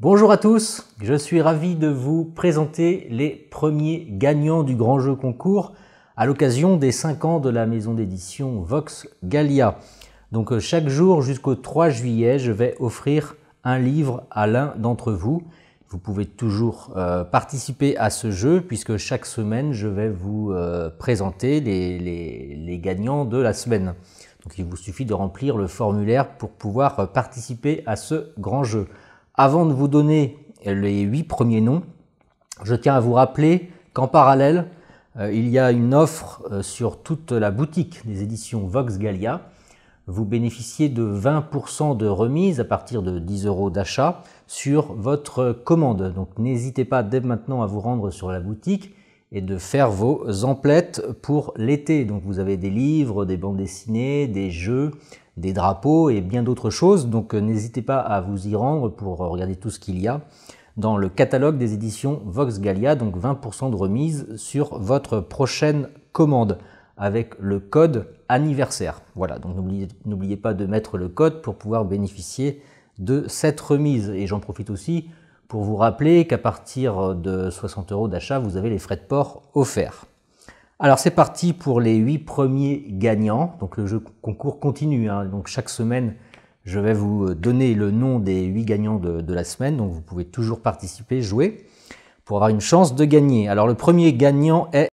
Bonjour à tous, je suis ravi de vous présenter les premiers gagnants du grand jeu concours à l'occasion des 5 ans de la maison d'édition Vox Gallia. Donc euh, chaque jour jusqu'au 3 juillet, je vais offrir un livre à l'un d'entre vous. Vous pouvez toujours euh, participer à ce jeu puisque chaque semaine, je vais vous euh, présenter les, les gagnants de la semaine. Donc il vous suffit de remplir le formulaire pour pouvoir participer à ce grand jeu. Avant de vous donner les huit premiers noms, je tiens à vous rappeler qu'en parallèle, euh, il y a une offre euh, sur toute la boutique des éditions Vox Gallia. Vous bénéficiez de 20% de remise à partir de 10 euros d'achat sur votre commande. Donc n'hésitez pas dès maintenant à vous rendre sur la boutique et de faire vos emplettes pour l'été. Donc vous avez des livres, des bandes dessinées, des jeux, des drapeaux et bien d'autres choses. Donc euh, n'hésitez pas à vous y rendre pour euh, regarder tout ce qu'il y a dans le catalogue des éditions Vox Gallia, donc 20% de remise sur votre prochaine commande avec le code anniversaire. Voilà, donc n'oubliez pas de mettre le code pour pouvoir bénéficier de cette remise. Et j'en profite aussi pour vous rappeler qu'à partir euh, de 60 euros d'achat, vous avez les frais de port offerts. Alors c'est parti pour les 8 premiers gagnants. Donc le jeu concours continue. Hein. Donc chaque semaine, je vais vous euh, donner le nom des 8 gagnants de, de, la semaine. Donc vous pouvez toujours participer, jouer, pour avoir une chance de gagner. Alors le premier gagnant est